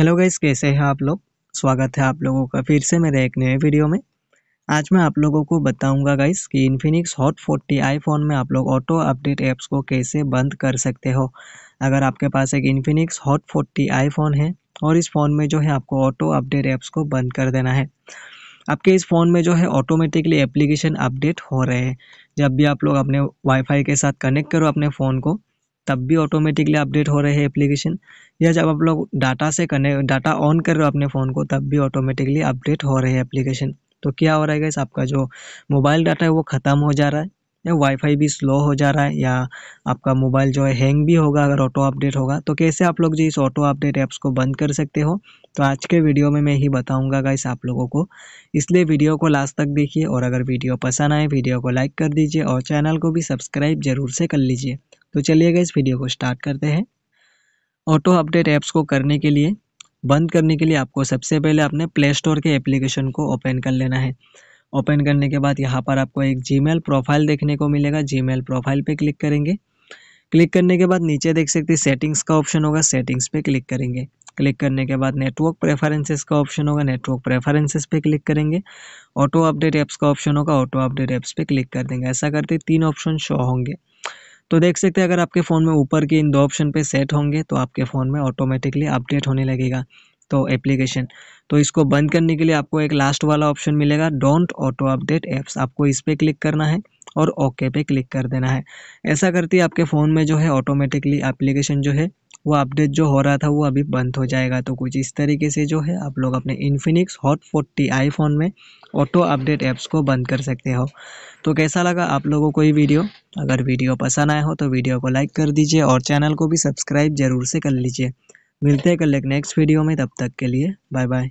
hello guys कैसे हैं आप लोग स्वागत है आप लोगों का फिर से मेरे एक नए वीडियो में आज मैं आप लोगों को बताऊंगा गाइस कि इन्फिनिक्स हॉट आई आईफोन में आप लोग ऑटो अपडेट ऐप्स को कैसे बंद कर सकते हो अगर आपके पास एक इन्फिनिक्स हॉट आई आईफोन है और इस फ़ोन में जो है आपको ऑटो अपडेट ऐप्स को बंद कर देना है आपके इस फ़ोन में जो है ऑटोमेटिकली एप्लीकेशन अपडेट हो रहे हैं जब भी आप लोग अपने वाईफाई के साथ कनेक्ट करो अपने फ़ोन को तब भी ऑटोमेटिकली अपडेट हो रहे हैं एप्लीकेशन या जब आप लोग डाटा से कनेक्ट डाटा ऑन कर रहे हो अपने फ़ोन को तब भी ऑटोमेटिकली अपडेट हो रहे हैं एप्लीकेशन तो क्या हो रहा है गैस आपका जो मोबाइल डाटा है वो ख़त्म हो जा रहा है या वाईफाई भी स्लो हो जा रहा है या आपका मोबाइल जो है हैंग भी होगा अगर ऑटो अपडेट होगा तो कैसे आप लोग जो इस ऑटो अपडेट ऐप्स को बंद कर सकते हो तो आज के वीडियो में मैं ही बताऊंगा गाइस आप लोगों को इसलिए वीडियो को लास्ट तक देखिए और अगर वीडियो पसंद आए वीडियो को लाइक कर दीजिए और चैनल को भी सब्सक्राइब जरूर से कर लीजिए तो चलिएगा इस वीडियो को स्टार्ट करते हैं ऑटो अपडेट ऐप्स को करने के लिए बंद करने के लिए आपको सबसे पहले अपने प्ले स्टोर के एप्लीकेशन को ओपन कर लेना है ओपन करने के बाद यहाँ पर आपको एक जीमेल प्रोफाइल देखने को मिलेगा जीमेल प्रोफाइल पे क्लिक करेंगे क्लिक करने के बाद नीचे देख सकते हैं सेटिंग्स का ऑप्शन होगा सेटिंग्स पे क्लिक करेंगे क्लिक करने के बाद नेटवर्क प्रेफरेंसेस का ऑप्शन होगा नेटवर्क प्रेफरेंसेस पे क्लिक करेंगे ऑटो अपडेट ऐप्स का ऑप्शन होगा ऑटो अपडेट ऐप्स पे क्लिक कर देंगे ऐसा करते तीन ऑप्शन शो होंगे तो देख सकते हैं अगर आपके फ़ोन में ऊपर के इन दो ऑप्शन पे सेट होंगे तो आपके फ़ोन में ऑटोमेटिकली अपडेट होने लगेगा तो एप्लीकेशन तो इसको बंद करने के लिए आपको एक लास्ट वाला ऑप्शन मिलेगा डोंट ऑटो अपडेट ऐप्स आपको इस पर क्लिक करना है और ओके पे क्लिक कर देना है ऐसा करते ही आपके फ़ोन में जो है ऑटोमेटिकली एप्लीकेशन जो है वो अपडेट जो हो रहा था वो अभी बंद हो जाएगा तो कुछ इस तरीके से जो है आप लोग अपने इन्फिनिक्स हॉट फोर्टी आईफोन में ऑटो अपडेट ऐप्स को बंद कर सकते हो तो कैसा लगा आप लोगों को ये वीडियो अगर वीडियो पसंद आया हो तो वीडियो को लाइक कर दीजिए और चैनल को भी सब्सक्राइब ज़रूर से कर लीजिए मिलते हैं कल एक नेक्स्ट वीडियो में तब तक के लिए बाय बाय